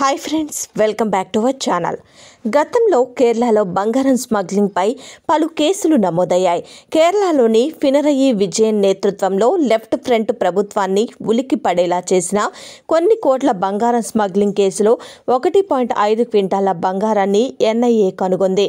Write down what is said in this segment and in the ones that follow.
hi friends welcome back to our channel గతంలో కేరళలో బంగారం స్మగ్లింగ్పై పలు కేసులు నమోదయ్యాయి కేరళలోని ఫినరయి విజయన్ నేతృత్వంలో లెఫ్ట్ ఫ్రంట్ ప్రభుత్వాన్ని ఉలికి పడేలా చేసిన కొన్ని కోట్ల బంగారం స్మగ్లింగ్ కేసులో ఒకటి పాయింట్ ఐదు క్వింటాల బంగారాన్ని ఎన్ఐఏ కనుగొంది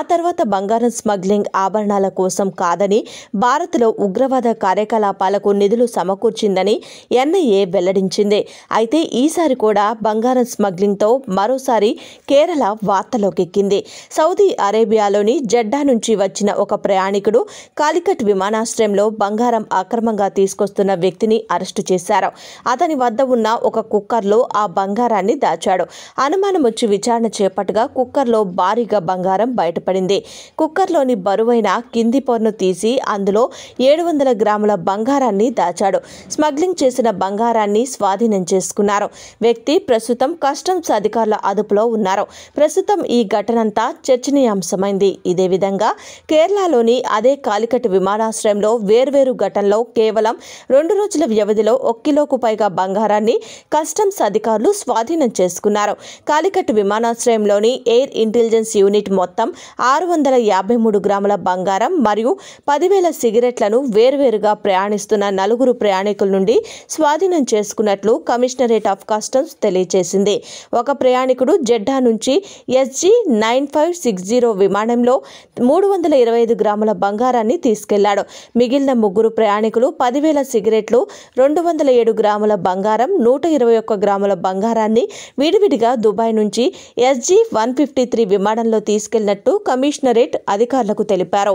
ఆ తర్వాత బంగారం స్మగ్లింగ్ ఆభరణాల కోసం కాదని భారత్లో ఉగ్రవాద కార్యకలాపాలకు నిధులు సమకూర్చిందని ఎన్ఐఏ వెల్లడించింది అయితే ఈసారి కూడా బంగారం స్మగ్లింగ్ స్మగ్లింగ్తో మరోసారి కేరళ వార్తలోకెక్కింది సౌదీ అరేబియాలోని జెడ్డా నుంచి వచ్చిన ఒక ప్రయాణికుడు కాలికట్ విమానాశ్రయంలో బంగారం అక్రమంగా తీసుకొస్తున్న వ్యక్తిని అరెస్టు చేశారు అతని వద్ద ఉన్న ఒక కుక్కర్లో ఆ బంగారాన్ని దాచాడు అనుమానం వచ్చి విచారణ చేపట్టగా కుక్కర్లో భారీగా బంగారం బయటపడింది కుక్కర్లోని బరువైన కింది పొరను తీసి అందులో ఏడు వందల గ్రాముల బంగారాన్ని దాచాడు స్మగ్లింగ్ చేసిన బంగారాన్ని స్వాధీనం చేసుకున్నారు వ్యక్తి ప్రస్తుతం కస్టడీ కస్టమ్స్ అధికారుల అదుపులో ఉన్నారు ప్రస్తుతం ఈ ఘటనంతా చర్చనీయాంశమైంది ఇదే విధంగా కేరళలోని అదే కాలికట్ విమానాశ్రయంలో వేర్వేరు ఘటనలో కేవలం రెండు రోజుల వ్యవధిలో ఒక కిలోకు పైగా బంగారాన్ని కస్టమ్స్ అధికారులు స్వాధీనం చేసుకున్నారు కాలికట్ విమానాశ్రయంలోని ఎయిర్ ఇంటెలిజెన్స్ యూనిట్ మొత్తం ఆరు వందల యాభై మూడు గ్రాముల బంగారం మరియు పదివేల సిగరెట్లను వేర్వేరుగా ప్రయాణిస్తున్న నలుగురు ప్రయాణికుల నుండి స్వాధీనం చేసుకున్నట్లు కమిషనరేట్ ఆఫ్ కస్టమ్స్ తెలియజేసింది ఒక ప్రయాణికుడు జెడ్డా నుంచి SG nine five six zero విమానంలో మూడు వందల ఇరవై ఐదు గ్రాముల బంగారాన్ని తీసుకెళ్లాడు మిగిలిన ముగ్గురు ప్రయాణికులు పదివేల సిగరెట్లు రెండు వందల ఏడు గ్రాముల బంగారం నూట ఇరవై ఒక్క గ్రాముల బంగారాన్ని విడివిడిగా దుబాయ్ నుంచి ఎస్జీ వన్ ఫిఫ్టీ త్రీ విమానంలో తీసుకెళ్లినట్టు కమిషనరేట్ అధికారులకు తెలిపారు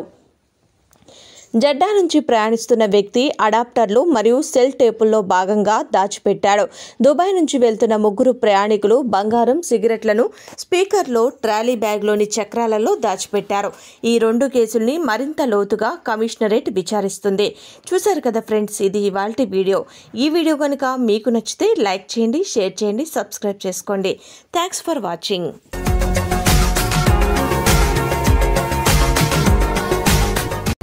జడ్డా నుంచి ప్రయాణిస్తున్న వ్యక్తి అడాప్టర్లు మరియు సెల్ టేపుల్లో భాగంగా దాచిపెట్టాడు దుబాయ్ నుంచి వెళ్తున్న ముగ్గురు ప్రయాణికులు బంగారం సిగరెట్లను స్పీకర్లో ట్రాలీ బ్యాగ్లోని చక్రాలలో దాచిపెట్టారు ఈ రెండు కేసుల్ని మరింత లోతుగా కమిషనరేట్ విచారిస్తుంది చూశారు కదా ఫ్రెండ్స్ ఇది ఇవాళ వీడియో ఈ వీడియో కనుక మీకు నచ్చితే లైక్ చేయండి షేర్ చేయండి సబ్స్క్రైబ్ చేసుకోండి థ్యాంక్స్ ఫర్ వాచింగ్